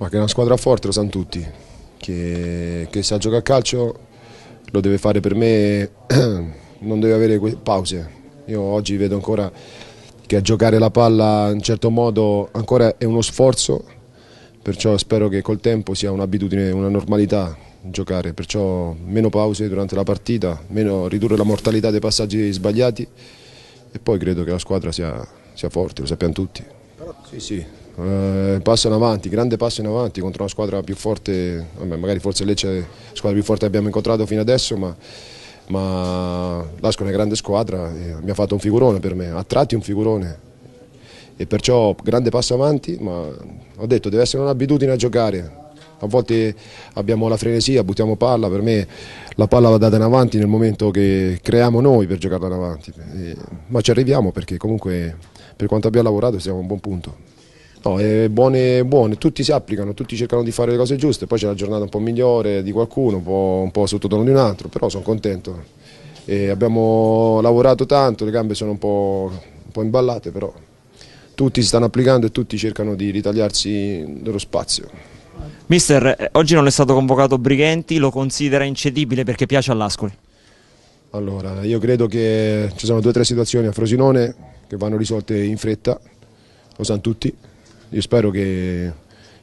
Ma che è una squadra forte lo sanno tutti, che, che sa giocare a calcio lo deve fare per me, non deve avere pause. Io oggi vedo ancora che a giocare la palla in un certo modo ancora è uno sforzo, perciò spero che col tempo sia un'abitudine, una normalità giocare, perciò meno pause durante la partita, meno, ridurre la mortalità dei passaggi sbagliati e poi credo che la squadra sia, sia forte, lo sappiamo tutti. Sì, sì, eh, passo in avanti, grande passo in avanti contro una squadra più forte, vabbè, magari forse Lecce è la squadra più forte che abbiamo incontrato fino adesso, ma, ma l'Asco è una grande squadra, mi ha fatto un figurone per me, ha tratti un figurone. E perciò grande passo avanti, ma ho detto deve essere un'abitudine a giocare, a volte abbiamo la frenesia, buttiamo palla, per me la palla va data in avanti nel momento che creiamo noi per giocarla in avanti, ma ci arriviamo perché comunque per quanto abbiamo lavorato siamo a un buon punto. No, è buone, buone, tutti si applicano, tutti cercano di fare le cose giuste, poi c'è la giornata un po' migliore di qualcuno, un po', un po sottotono di un altro, però sono contento. E abbiamo lavorato tanto, le gambe sono un po', un po' imballate, però tutti si stanno applicando e tutti cercano di ritagliarsi loro spazio. Mister, eh, oggi non è stato convocato Brighenti, lo considera incedibile perché piace all'Ascoli? Allora, io credo che ci sono due o tre situazioni a Frosinone che vanno risolte in fretta, lo sanno tutti, io spero che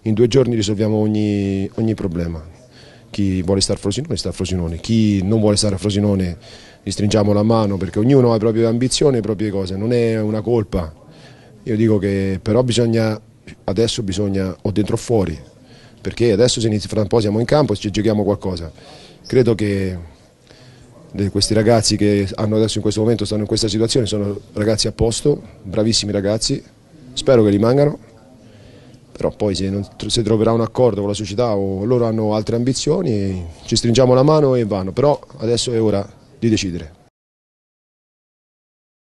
in due giorni risolviamo ogni, ogni problema. Chi vuole stare a Frosinone sta a Frosinone, chi non vuole stare a Frosinone gli stringiamo la mano perché ognuno ha le proprie ambizioni, e le proprie cose, non è una colpa. Io dico che però bisogna, adesso bisogna o dentro o fuori, perché adesso se inizia, fra un po' siamo in campo e ci giochiamo qualcosa. Credo che questi ragazzi che hanno adesso in questo momento stanno in questa situazione sono ragazzi a posto, bravissimi ragazzi, spero che rimangano però poi se, non, se, troverà un accordo con la società o loro hanno altre ambizioni ci stringiamo la mano e vanno, però adesso è ora di decidere.